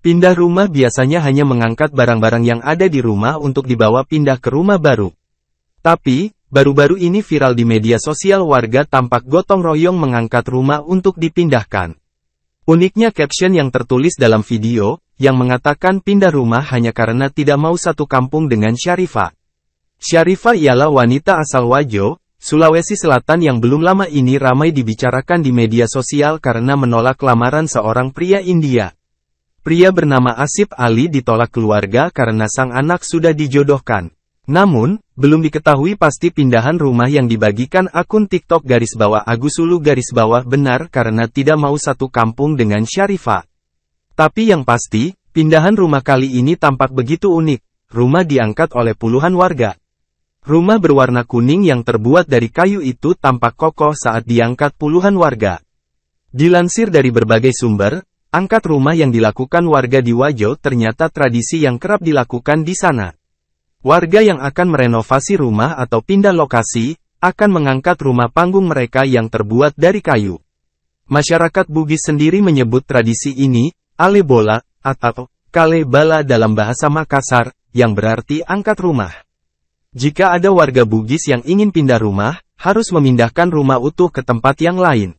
Pindah rumah biasanya hanya mengangkat barang-barang yang ada di rumah untuk dibawa pindah ke rumah baru. Tapi, baru-baru ini viral di media sosial warga tampak gotong royong mengangkat rumah untuk dipindahkan. Uniknya caption yang tertulis dalam video, yang mengatakan pindah rumah hanya karena tidak mau satu kampung dengan Syarifah. Syarifah ialah wanita asal Wajo, Sulawesi Selatan yang belum lama ini ramai dibicarakan di media sosial karena menolak lamaran seorang pria India. Pria bernama Asif Ali ditolak keluarga karena sang anak sudah dijodohkan. Namun, belum diketahui pasti pindahan rumah yang dibagikan akun TikTok garis bawah Agusulu garis bawah benar karena tidak mau satu kampung dengan Syarifah. Tapi yang pasti, pindahan rumah kali ini tampak begitu unik. Rumah diangkat oleh puluhan warga. Rumah berwarna kuning yang terbuat dari kayu itu tampak kokoh saat diangkat puluhan warga. Dilansir dari berbagai sumber, Angkat rumah yang dilakukan warga di Wajo ternyata tradisi yang kerap dilakukan di sana. Warga yang akan merenovasi rumah atau pindah lokasi, akan mengangkat rumah panggung mereka yang terbuat dari kayu. Masyarakat Bugis sendiri menyebut tradisi ini, Alebola, atau Kalebala dalam bahasa Makassar, yang berarti angkat rumah. Jika ada warga Bugis yang ingin pindah rumah, harus memindahkan rumah utuh ke tempat yang lain.